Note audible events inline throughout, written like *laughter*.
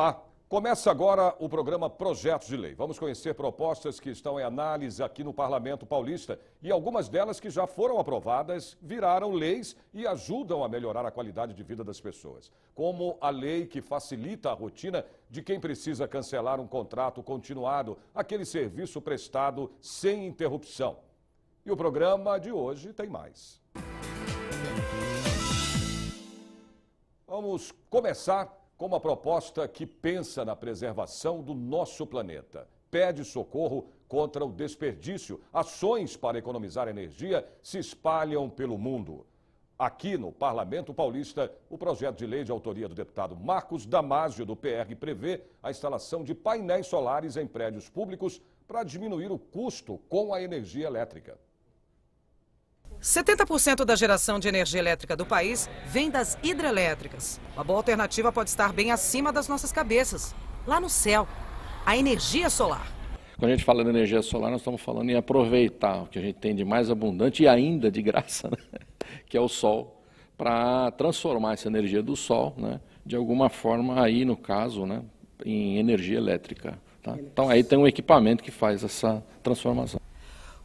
Olá, começa agora o programa Projetos de Lei. Vamos conhecer propostas que estão em análise aqui no Parlamento Paulista e algumas delas que já foram aprovadas, viraram leis e ajudam a melhorar a qualidade de vida das pessoas. Como a lei que facilita a rotina de quem precisa cancelar um contrato continuado, aquele serviço prestado sem interrupção. E o programa de hoje tem mais. Vamos começar com uma proposta que pensa na preservação do nosso planeta. Pede socorro contra o desperdício. Ações para economizar energia se espalham pelo mundo. Aqui no Parlamento Paulista, o projeto de lei de autoria do deputado Marcos Damásio, do PR, prevê a instalação de painéis solares em prédios públicos para diminuir o custo com a energia elétrica. 70% da geração de energia elétrica do país vem das hidrelétricas. Uma boa alternativa pode estar bem acima das nossas cabeças, lá no céu. A energia solar. Quando a gente fala de energia solar, nós estamos falando em aproveitar o que a gente tem de mais abundante e ainda de graça, né? *laughs* que é o sol, para transformar essa energia do sol, né? de alguma forma, aí no caso, né? em energia elétrica. Tá? Então aí tem um equipamento que faz essa transformação.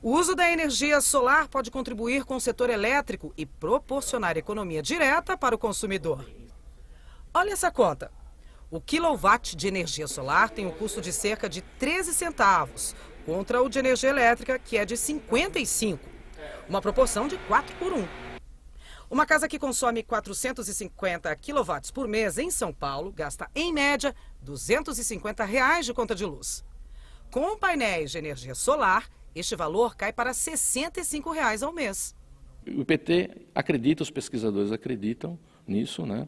O uso da energia solar pode contribuir com o setor elétrico e proporcionar economia direta para o consumidor. Olha essa conta. O quilowatt de energia solar tem um custo de cerca de 13 centavos, contra o de energia elétrica, que é de 55, uma proporção de 4 por 1. Uma casa que consome 450 quilowatts por mês em São Paulo gasta, em média, 250 reais de conta de luz. Com painéis de energia solar, este valor cai para R$ 65 reais ao mês. O PT acredita, os pesquisadores acreditam nisso, né?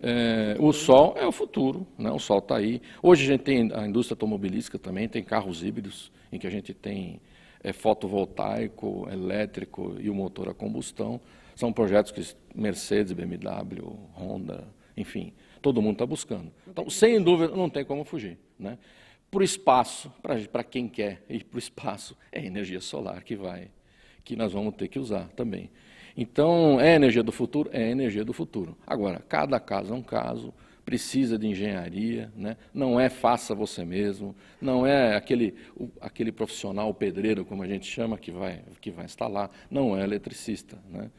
É, o sol é o futuro, né? o sol está aí. Hoje a gente tem a indústria automobilística também, tem carros híbridos, em que a gente tem é, fotovoltaico, elétrico e o motor a combustão. São projetos que Mercedes, BMW, Honda, enfim, todo mundo está buscando. Então, sem dúvida, não tem como fugir. Né? para o espaço, para quem quer ir para o espaço, é energia solar que vai, que nós vamos ter que usar também. Então, é energia do futuro? É energia do futuro. Agora, cada caso é um caso, precisa de engenharia, né? não é faça você mesmo, não é aquele, aquele profissional pedreiro, como a gente chama, que vai, que vai instalar, não é eletricista. Né?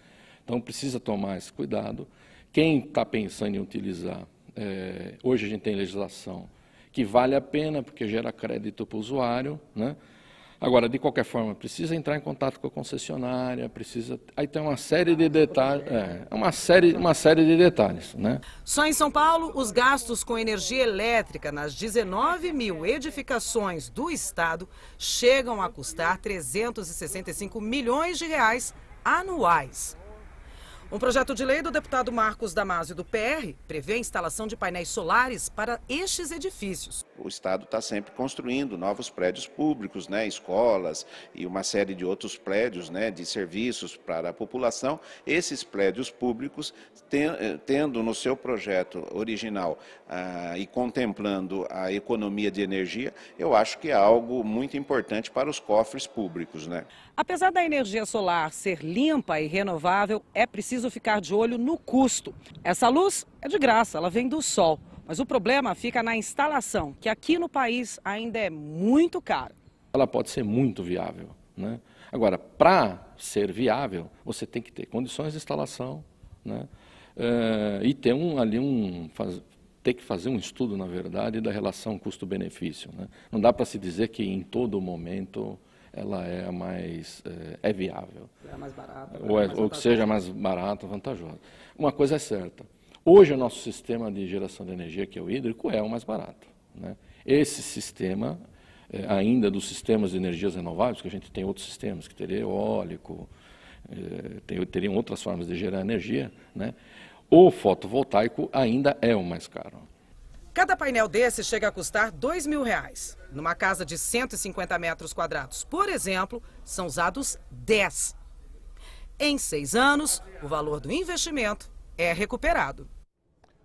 Então, precisa tomar esse cuidado. Quem está pensando em utilizar, é, hoje a gente tem legislação que vale a pena, porque gera crédito para o usuário. Né? Agora, de qualquer forma, precisa entrar em contato com a concessionária, precisa. Aí tem uma série de detalhes. É, é uma série, uma série de detalhes. Né? Só em São Paulo, os gastos com energia elétrica nas 19 mil edificações do estado chegam a custar 365 milhões de reais anuais. Um projeto de lei do deputado Marcos Damasio do PR prevê a instalação de painéis solares para estes edifícios. O Estado está sempre construindo novos prédios públicos, né, escolas e uma série de outros prédios né, de serviços para a população. Esses prédios públicos, eh, tendo no seu projeto original ah, e contemplando a economia de energia, eu acho que é algo muito importante para os cofres públicos. Né? Apesar da energia solar ser limpa e renovável, é preciso ficar de olho no custo. Essa luz é de graça, ela vem do sol. Mas o problema fica na instalação, que aqui no país ainda é muito cara. Ela pode ser muito viável. Né? Agora, para ser viável, você tem que ter condições de instalação né? Eh, e ter um, ali um, faz, ter que fazer um estudo, na verdade, da relação custo-benefício. Né? Não dá para se dizer que em todo momento ela é mais é, é viável. É mais barata. Ou, é, é mais ou que seja mais barata, vantajosa. Uma coisa é certa. Hoje o nosso sistema de geração de energia, que é o hídrico, é o mais barato. Né? Esse sistema, é, ainda dos sistemas de energias renováveis, que a gente tem outros sistemas, que teria eólico, eh, tem, teriam outras formas de gerar energia, né? o fotovoltaico ainda é o mais caro. Cada painel desse chega a custar dois mil reais. Numa casa de 150 metros quadrados, por exemplo, são usados 10. Em seis anos, o valor do investimento é recuperado.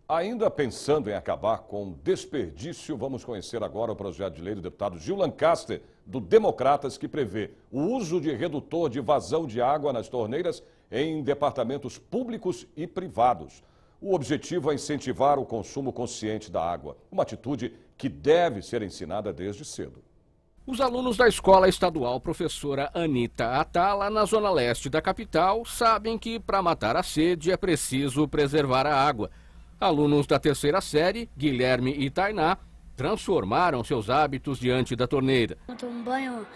Ainda pensando em acabar com desperdício, vamos conhecer agora o projeto de lei do deputado Gil Lancaster, do Democratas, que prevê o uso de redutor de vazão de água nas torneiras em departamentos públicos e privados. O objetivo é incentivar o consumo consciente da água, uma atitude que deve ser ensinada desde cedo. Os alunos da escola estadual professora Anita Atala, na zona leste da capital, sabem que para matar a sede é preciso preservar a água. Alunos da terceira série, Guilherme e Tainá, transformaram seus hábitos diante da torneira. Eu tomo banho,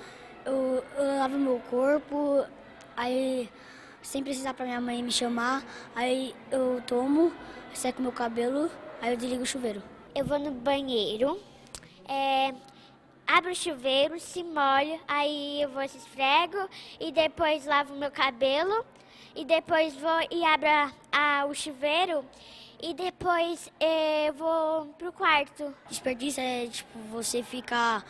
eu, eu lavo meu corpo, aí sem precisar para minha mãe me chamar. Aí eu tomo, seco meu cabelo, aí eu desligo o chuveiro. Eu vou no banheiro, é, abro o chuveiro, se molho, aí eu vou se esfrego e depois lavo meu cabelo e depois vou e abro a, o chuveiro e depois é, eu vou pro quarto. Desperdício é tipo você ficar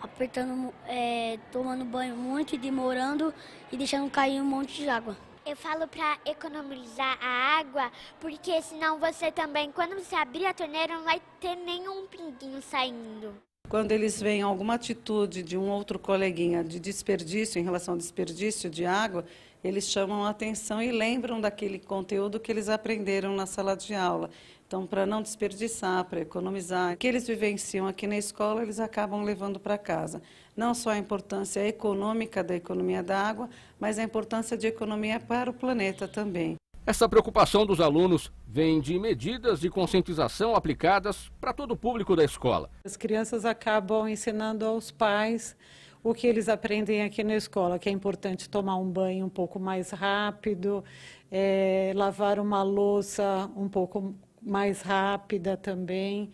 apertando, é, tomando banho muito e demorando e deixando cair um monte de água eu falo para economizar a água, porque senão você também, quando você abrir a torneira, não vai ter nenhum pinguinho saindo. Quando eles veem alguma atitude de um outro coleguinha de desperdício, em relação ao desperdício de água, eles chamam a atenção e lembram daquele conteúdo que eles aprenderam na sala de aula. Então, para não desperdiçar, para economizar, o que eles vivenciam aqui na escola, eles acabam levando para casa. Não só a importância econômica da economia da água, mas a importância de economia para o planeta também. Essa preocupação dos alunos vem de medidas de conscientização aplicadas para todo o público da escola. As crianças acabam ensinando aos pais o que eles aprendem aqui na escola, que é importante tomar um banho um pouco mais rápido, é, lavar uma louça um pouco mais rápida também.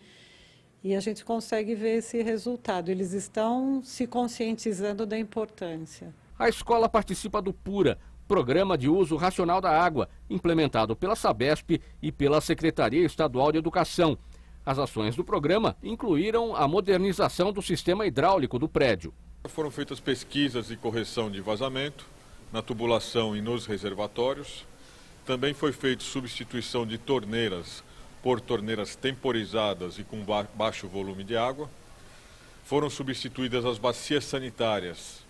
E a gente consegue ver esse resultado. Eles estão se conscientizando da importância. A escola participa do PURA, Programa de Uso Racional da Água, implementado pela SABESP e pela Secretaria Estadual de Educação. As ações do programa incluíram a modernização do sistema hidráulico do prédio. Foram feitas pesquisas e correção de vazamento na tubulação e nos reservatórios. Também foi feita substituição de torneiras por torneiras temporizadas e com baixo volume de água. Foram substituídas as bacias sanitárias,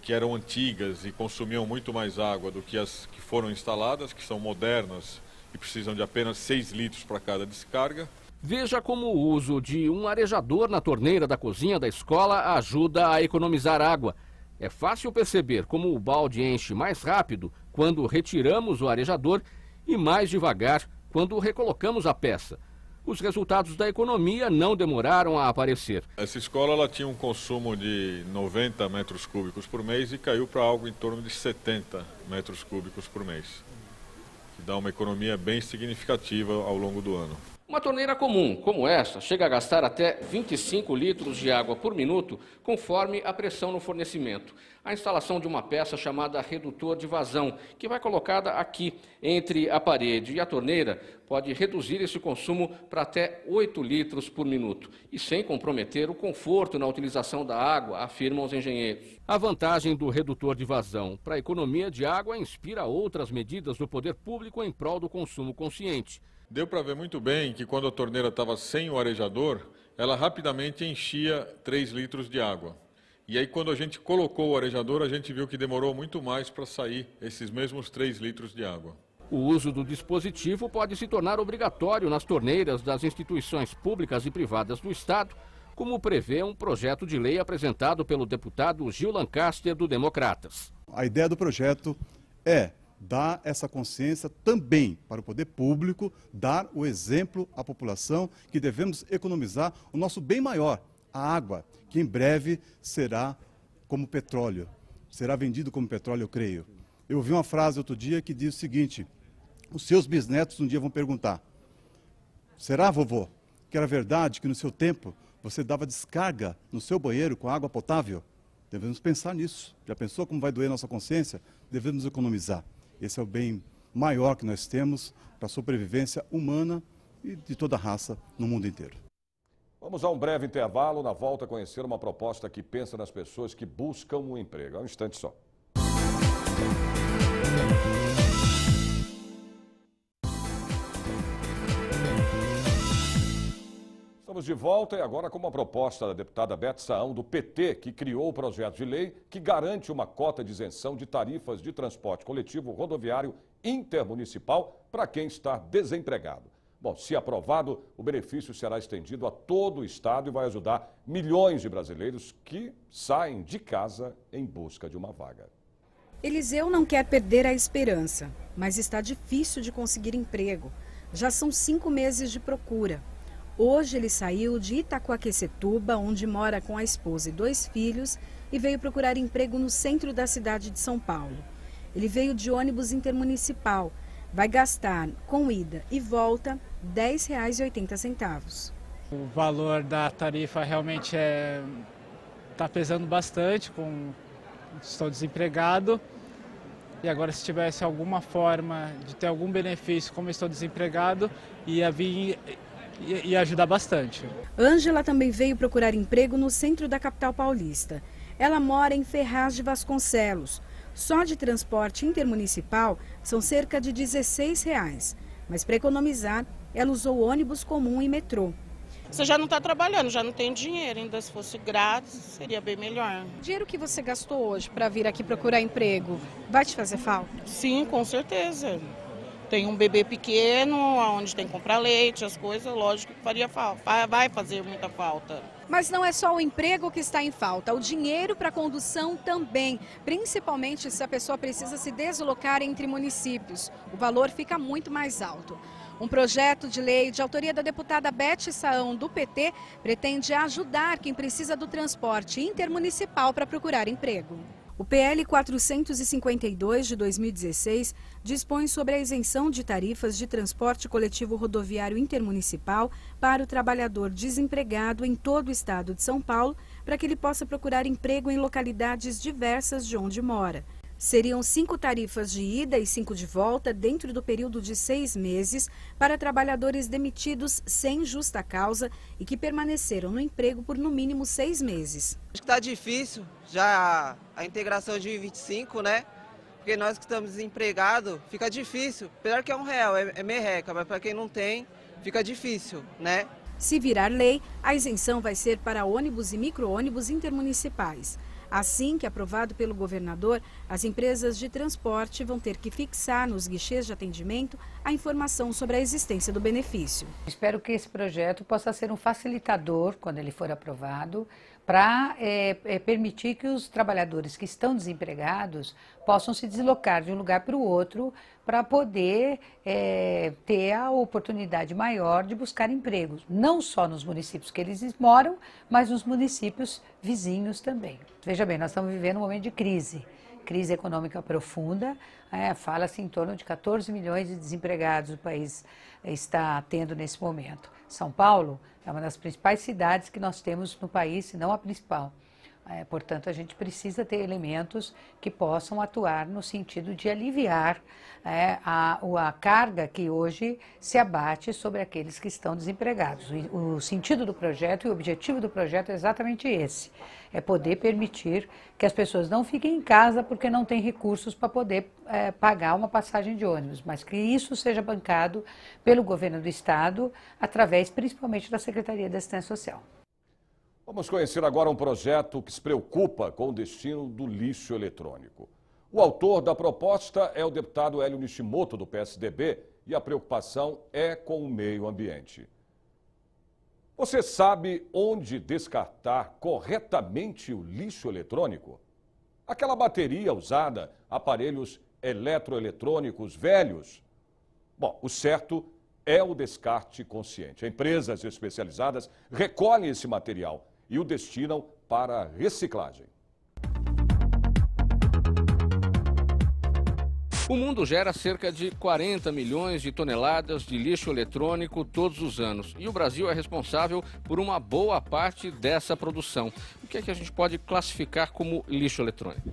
que eram antigas e consumiam muito mais água do que as que foram instaladas, que são modernas e precisam de apenas 6 litros para cada descarga. Veja como o uso de um arejador na torneira da cozinha da escola ajuda a economizar água. É fácil perceber como o balde enche mais rápido quando retiramos o arejador e mais devagar quando recolocamos a peça. Os resultados da economia não demoraram a aparecer. Essa escola ela tinha um consumo de 90 metros cúbicos por mês e caiu para algo em torno de 70 metros cúbicos por mês, que dá uma economia bem significativa ao longo do ano. Uma torneira comum, como esta, chega a gastar até 25 litros de água por minuto, conforme a pressão no fornecimento. A instalação de uma peça chamada redutor de vazão, que vai colocada aqui entre a parede e a torneira, pode reduzir esse consumo para até 8 litros por minuto e sem comprometer o conforto na utilização da água, afirmam os engenheiros. A vantagem do redutor de vazão para a economia de água inspira outras medidas do poder público em prol do consumo consciente. Deu para ver muito bem que quando a torneira estava sem o arejador, ela rapidamente enchia 3 litros de água. E aí, quando a gente colocou o arejador, a gente viu que demorou muito mais para sair esses mesmos 3 litros de água. O uso do dispositivo pode se tornar obrigatório nas torneiras das instituições públicas e privadas do Estado, como prevê um projeto de lei apresentado pelo deputado Gil Lancaster, do Democratas. A ideia do projeto é dar essa consciência também para o poder público, dar o exemplo à população que devemos economizar o nosso bem maior, a água, que em breve será como petróleo. Será vendido como petróleo, eu creio. Eu ouvi uma frase outro dia que diz o seguinte: os seus bisnetos um dia vão perguntar: será, vovô, que era verdade que no seu tempo você dava descarga no seu banheiro com água potável? Devemos pensar nisso. Já pensou como vai doer nossa consciência? Devemos economizar. Esse é o bem maior que nós temos para a sobrevivência humana e de toda a raça no mundo inteiro. Vamos a um breve intervalo, na volta a conhecer uma proposta que pensa nas pessoas que buscam um emprego. É um instante só. Estamos de volta e agora com uma proposta da deputada Beth Saão, do PT, que criou o projeto de lei que garante uma cota de isenção de tarifas de transporte coletivo rodoviário intermunicipal para quem está desempregado. Bom, se aprovado, o benefício será estendido a todo o Estado e vai ajudar milhões de brasileiros que saem de casa em busca de uma vaga. Eliseu não quer perder a esperança, mas está difícil de conseguir emprego. Já são cinco meses de procura. Hoje ele saiu de Itacoaquecetuba, onde mora com a esposa e dois filhos, e veio procurar emprego no centro da cidade de São Paulo. Ele veio de ônibus intermunicipal. Vai gastar com ida e volta R$ 10,80. O valor da tarifa realmente é está pesando bastante com estou desempregado. E agora se tivesse alguma forma de ter algum benefício como estou desempregado, ia vir e, e ajudar bastante. Ângela também veio procurar emprego no centro da capital paulista. Ela mora em Ferraz de Vasconcelos. Só de transporte intermunicipal são cerca de 16 reais. Mas para economizar, ela usou ônibus comum e metrô. Você já não está trabalhando, já não tem dinheiro. Ainda se fosse grátis, seria bem melhor. O dinheiro que você gastou hoje para vir aqui procurar emprego vai te fazer falta? Sim, com certeza. Tem um bebê pequeno, onde tem que comprar leite, as coisas, lógico que faria falta, vai fazer muita falta. Mas não é só o emprego que está em falta, o dinheiro para condução também, principalmente se a pessoa precisa se deslocar entre municípios. O valor fica muito mais alto. Um projeto de lei de autoria da deputada Beth Saão, do PT, pretende ajudar quem precisa do transporte intermunicipal para procurar emprego. O PL 452 de 2016 dispõe sobre a isenção de tarifas de transporte coletivo rodoviário intermunicipal para o trabalhador desempregado em todo o estado de São Paulo, para que ele possa procurar emprego em localidades diversas de onde mora. Seriam cinco tarifas de ida e cinco de volta dentro do período de seis meses para trabalhadores demitidos sem justa causa e que permaneceram no emprego por no mínimo seis meses. Acho que está difícil já a integração de 25, né? Porque nós que estamos desempregados, fica difícil. Pior que é um real, é, é merreca, mas para quem não tem, fica difícil, né? Se virar lei, a isenção vai ser para ônibus e micro-ônibus intermunicipais. Assim que aprovado pelo governador, as empresas de transporte vão ter que fixar nos guichês de atendimento a informação sobre a existência do benefício. Espero que esse projeto possa ser um facilitador, quando ele for aprovado, para é, é, permitir que os trabalhadores que estão desempregados possam se deslocar de um lugar para o outro para poder é, ter a oportunidade maior de buscar empregos, não só nos municípios que eles moram, mas nos municípios vizinhos também. Veja bem, nós estamos vivendo um momento de crise, crise econômica profunda, é, fala-se em torno de 14 milhões de desempregados o país está tendo nesse momento. São Paulo é uma das principais cidades que nós temos no país, se não a principal. É, portanto, a gente precisa ter elementos que possam atuar no sentido de aliviar é, a, a carga que hoje se abate sobre aqueles que estão desempregados. O, o sentido do projeto e o objetivo do projeto é exatamente esse: é poder permitir que as pessoas não fiquem em casa porque não têm recursos para poder é, pagar uma passagem de ônibus, mas que isso seja bancado pelo governo do Estado, através principalmente da Secretaria da Assistência Social. Vamos conhecer agora um projeto que se preocupa com o destino do lixo eletrônico. O autor da proposta é o deputado Hélio Nishimoto, do PSDB, e a preocupação é com o meio ambiente. Você sabe onde descartar corretamente o lixo eletrônico? Aquela bateria usada, aparelhos eletroeletrônicos velhos? Bom, o certo é o descarte consciente. Empresas especializadas recolhem esse material e o destinam para reciclagem. O mundo gera cerca de 40 milhões de toneladas de lixo eletrônico todos os anos e o Brasil é responsável por uma boa parte dessa produção. O que é que a gente pode classificar como lixo eletrônico?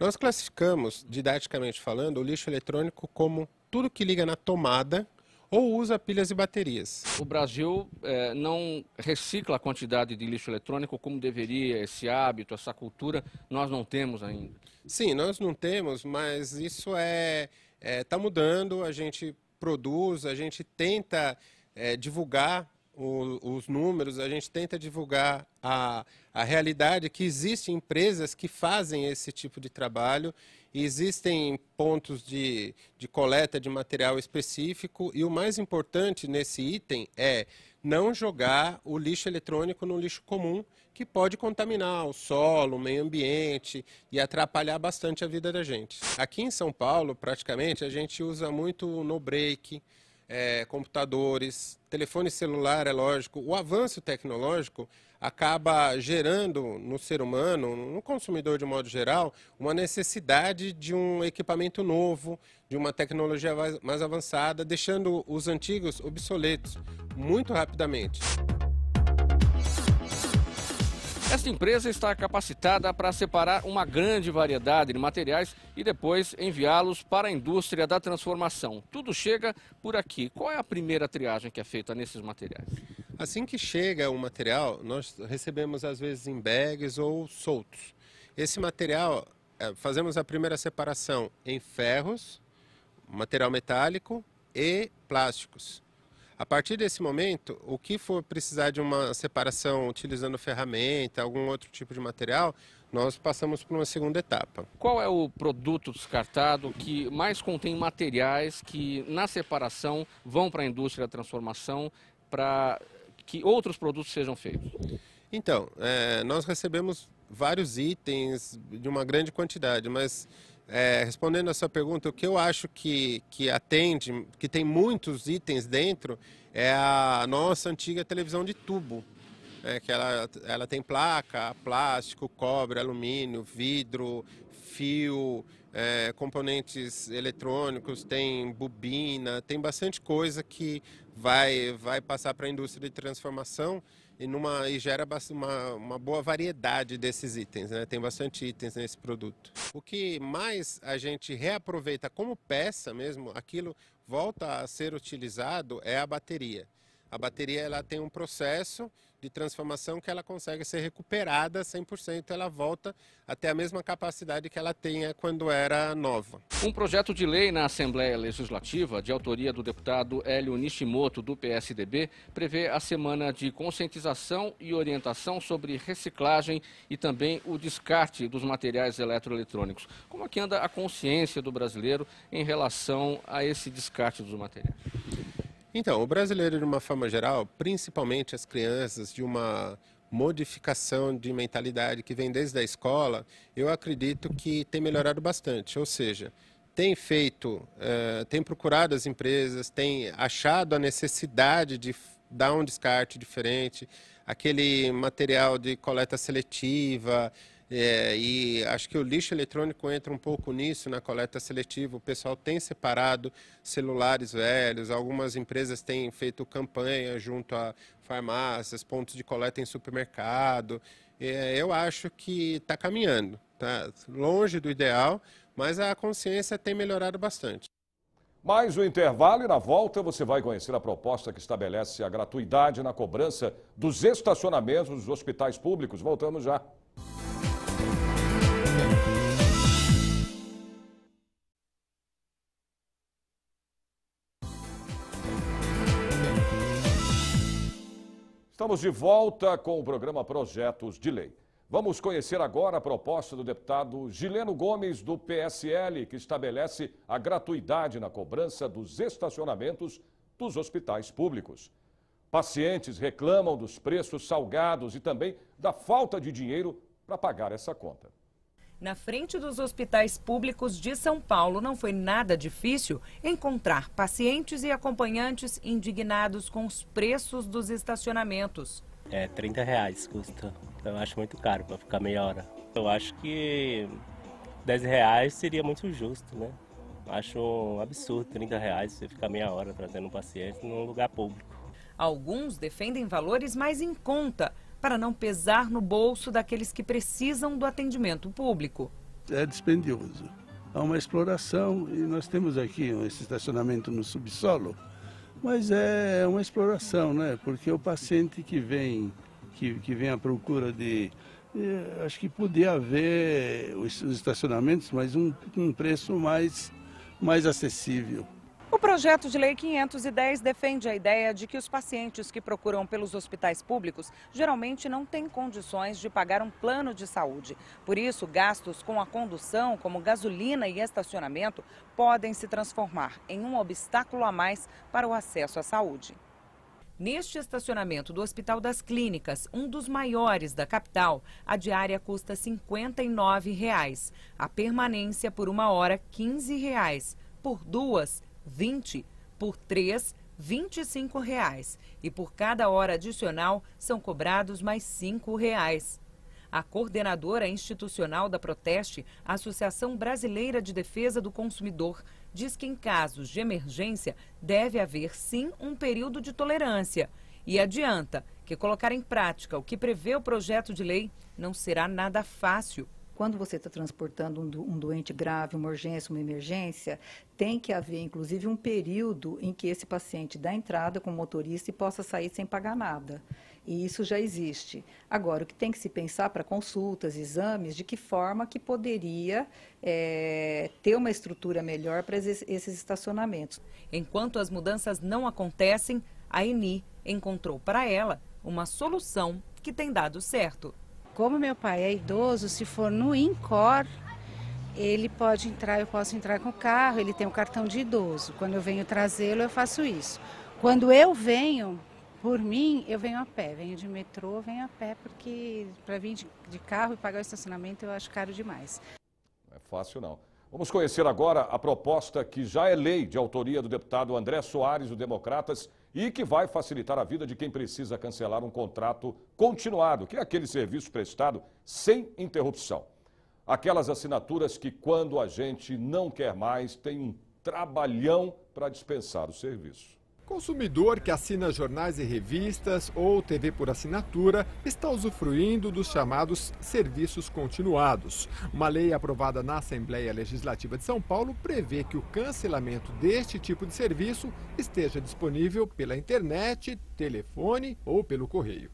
Nós classificamos, didaticamente falando, o lixo eletrônico como tudo que liga na tomada ou usa pilhas e baterias. O Brasil é, não recicla a quantidade de lixo eletrônico como deveria, esse hábito, essa cultura, nós não temos ainda. Sim, nós não temos, mas isso é está é, tá mudando, a gente produz, a gente tenta é, divulgar o, os números, a gente tenta divulgar a, a realidade que existem empresas que fazem esse tipo de trabalho Existem pontos de, de coleta de material específico e o mais importante nesse item é não jogar o lixo eletrônico no lixo comum, que pode contaminar o solo, o meio ambiente e atrapalhar bastante a vida da gente. Aqui em São Paulo, praticamente, a gente usa muito no break, é, computadores, telefone celular, é lógico. O avanço tecnológico acaba gerando no ser humano, no consumidor de modo geral, uma necessidade de um equipamento novo, de uma tecnologia mais avançada, deixando os antigos obsoletos muito rapidamente. Esta empresa está capacitada para separar uma grande variedade de materiais e depois enviá-los para a indústria da transformação. Tudo chega por aqui. Qual é a primeira triagem que é feita nesses materiais? Assim que chega o material, nós recebemos às vezes em bags ou soltos. Esse material, eh, fazemos a primeira separação em ferros, material metálico e plásticos. A partir desse momento, o que for precisar de uma separação utilizando ferramenta, algum outro tipo de material, nós passamos para uma segunda etapa. Qual é o produto descartado que mais contém materiais que, na separação, vão para a indústria da transformação para que outros produtos sejam feitos? Então, é, nós recebemos vários itens de uma grande quantidade, mas é, respondendo a sua pergunta, o que eu acho que, que atende, que tem muitos itens dentro, é a nossa antiga televisão de tubo. É, que ela, ela tem placa, plástico, cobre, alumínio, vidro, fio, é, componentes eletrônicos, tem bobina, tem bastante coisa que vai, vai passar para a indústria de transformação e, numa, e gera uma, uma boa variedade desses itens, né? tem bastante itens nesse produto. O que mais a gente reaproveita como peça mesmo, aquilo volta a ser utilizado, é a bateria. A bateria ela tem um processo de transformação que ela consegue ser recuperada 100%, ela volta até a mesma capacidade que ela tinha quando era nova. Um projeto de lei na Assembleia Legislativa, de autoria do deputado Hélio Nishimoto, do PSDB, prevê a semana de conscientização e orientação sobre reciclagem e também o descarte dos materiais eletroeletrônicos. Como é que anda a consciência do brasileiro em relação a esse descarte dos materiais? Então, o brasileiro, de uma forma geral, principalmente as crianças, de uma modificação de mentalidade que vem desde a escola, eu acredito que tem melhorado bastante. Ou seja, tem feito, eh, tem procurado as empresas, tem achado a necessidade de dar um descarte diferente, aquele material de coleta seletiva. É, e acho que o lixo eletrônico entra um pouco nisso, na coleta seletiva. O pessoal tem separado celulares velhos, algumas empresas têm feito campanha junto a farmácias, pontos de coleta em supermercado. É, eu acho que está caminhando, está longe do ideal, mas a consciência tem melhorado bastante. Mais um intervalo e na volta você vai conhecer a proposta que estabelece a gratuidade na cobrança dos estacionamentos dos hospitais públicos. Voltamos já. Estamos de volta com o programa Projetos de Lei. Vamos conhecer agora a proposta do deputado Gileno Gomes, do PSL, que estabelece a gratuidade na cobrança dos estacionamentos dos hospitais públicos. Pacientes reclamam dos preços salgados e também da falta de dinheiro para pagar essa conta. Na frente dos hospitais públicos de São Paulo, não foi nada difícil encontrar pacientes e acompanhantes indignados com os preços dos estacionamentos. É, 30 reais custa. Então, eu acho muito caro para ficar meia hora. Eu acho que 10 reais seria muito justo, né? Acho um absurdo 30 reais você ficar meia hora trazendo um paciente num lugar público. Alguns defendem valores mais em conta, para não pesar no bolso daqueles que precisam do atendimento público. É dispendioso. Há uma exploração e nós temos aqui esse estacionamento no subsolo, mas é uma exploração, né? Porque o paciente que vem, que, que vem à procura de eh, acho que podia haver os, estacionamentos, mas um, um preço mais, mais acessível. O projeto de lei 510 defende a ideia de que os pacientes que procuram pelos hospitais públicos geralmente não têm condições de pagar um plano de saúde. Por isso, gastos com a condução, como gasolina e estacionamento, podem se transformar em um obstáculo a mais para o acesso à saúde. Neste estacionamento do Hospital das Clínicas, um dos maiores da capital, a diária custa R$ 59. Reais. A permanência por uma hora, R$ 15. Reais. Por duas, 20 por 3 R$ reais e por cada hora adicional são cobrados mais R$ reais A coordenadora institucional da Proteste, a Associação Brasileira de Defesa do Consumidor, diz que em casos de emergência deve haver sim um período de tolerância e adianta que colocar em prática o que prevê o projeto de lei não será nada fácil quando você está transportando um, do, um doente grave, uma urgência, uma emergência, tem que haver, inclusive, um período em que esse paciente dá entrada com o motorista e possa sair sem pagar nada. E isso já existe. Agora, o que tem que se pensar para consultas, exames, de que forma que poderia é, ter uma estrutura melhor para esses estacionamentos. Enquanto as mudanças não acontecem, a ENI encontrou para ela uma solução que tem dado certo. Como meu pai é idoso, se for no INCOR, ele pode entrar, eu posso entrar com o carro, ele tem o um cartão de idoso. Quando eu venho trazê-lo, eu faço isso. Quando eu venho, por mim, eu venho a pé, venho de metrô, venho a pé, porque para vir de, de carro e pagar o estacionamento eu acho caro demais. Não é fácil não. Vamos conhecer agora a proposta que já é lei de autoria do deputado André Soares, do Democratas, e que vai facilitar a vida de quem precisa cancelar um contrato continuado, que é aquele serviço prestado sem interrupção. Aquelas assinaturas que, quando a gente não quer mais, tem um trabalhão para dispensar o serviço. Consumidor que assina jornais e revistas ou TV por assinatura está usufruindo dos chamados serviços continuados. Uma lei aprovada na Assembleia Legislativa de São Paulo prevê que o cancelamento deste tipo de serviço esteja disponível pela internet, telefone ou pelo correio.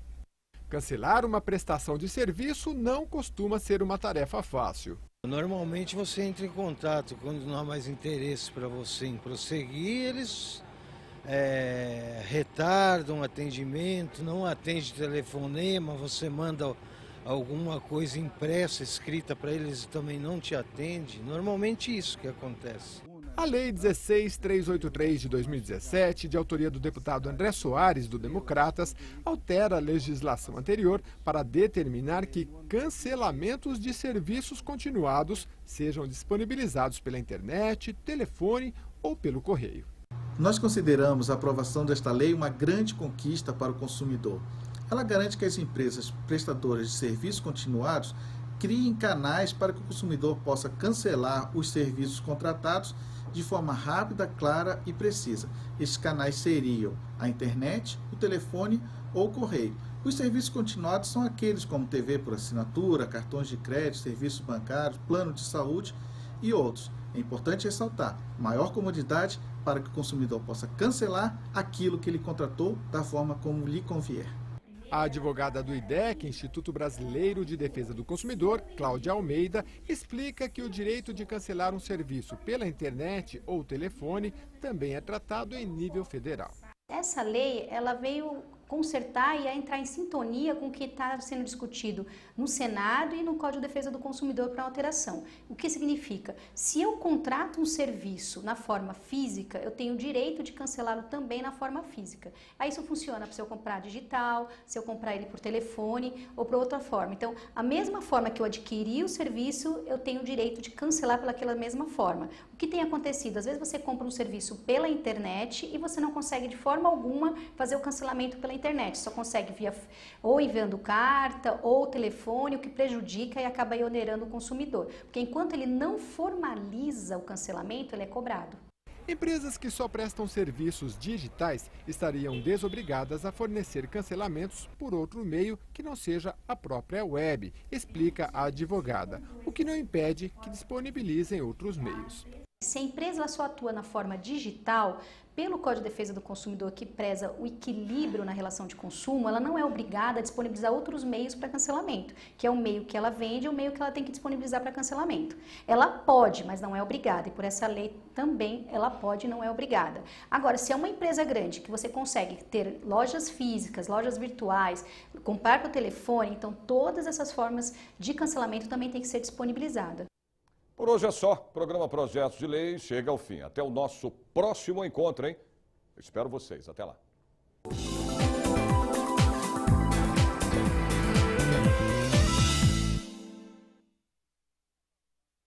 Cancelar uma prestação de serviço não costuma ser uma tarefa fácil. Normalmente você entra em contato quando não há mais interesse para você em prosseguir, eles é, retarda um atendimento, não atende telefonema, você manda alguma coisa impressa, escrita para eles e também não te atende. Normalmente isso que acontece. A Lei 16383 de 2017, de autoria do deputado André Soares, do Democratas, altera a legislação anterior para determinar que cancelamentos de serviços continuados sejam disponibilizados pela internet, telefone ou pelo correio. Nós consideramos a aprovação desta lei uma grande conquista para o consumidor. Ela garante que as empresas prestadoras de serviços continuados criem canais para que o consumidor possa cancelar os serviços contratados de forma rápida, clara e precisa. Esses canais seriam a internet, o telefone ou o correio. Os serviços continuados são aqueles como TV por assinatura, cartões de crédito, serviços bancários, plano de saúde e outros. É importante ressaltar: maior comodidade para que o consumidor possa cancelar aquilo que ele contratou da forma como lhe convier. A advogada do IDEC, Instituto Brasileiro de Defesa do Consumidor, Cláudia Almeida, explica que o direito de cancelar um serviço pela internet ou telefone também é tratado em nível federal. Essa lei, ela veio consertar e a entrar em sintonia com o que está sendo discutido no Senado e no Código de Defesa do Consumidor para alteração. O que significa? Se eu contrato um serviço na forma física, eu tenho o direito de cancelá-lo também na forma física. Aí isso funciona se eu comprar digital, se eu comprar ele por telefone ou por outra forma. Então, a mesma forma que eu adquiri o serviço, eu tenho o direito de cancelar pelaquela mesma forma. O que tem acontecido? Às vezes você compra um serviço pela internet e você não consegue de forma alguma fazer o cancelamento pela internet internet, só consegue via ou enviando carta ou telefone, o que prejudica e acaba onerando o consumidor. Porque enquanto ele não formaliza o cancelamento, ele é cobrado. Empresas que só prestam serviços digitais estariam desobrigadas a fornecer cancelamentos por outro meio que não seja a própria web, explica a advogada, o que não impede que disponibilizem outros meios. Se a empresa só atua na forma digital, pelo Código de Defesa do Consumidor que preza o equilíbrio na relação de consumo, ela não é obrigada a disponibilizar outros meios para cancelamento, que é o meio que ela vende e o meio que ela tem que disponibilizar para cancelamento. Ela pode, mas não é obrigada, e por essa lei também ela pode e não é obrigada. Agora, se é uma empresa grande que você consegue ter lojas físicas, lojas virtuais, comprar por telefone, então todas essas formas de cancelamento também tem que ser disponibilizada. Por hoje é só. O programa Projetos de Lei chega ao fim. Até o nosso próximo encontro, hein? Eu espero vocês. Até lá.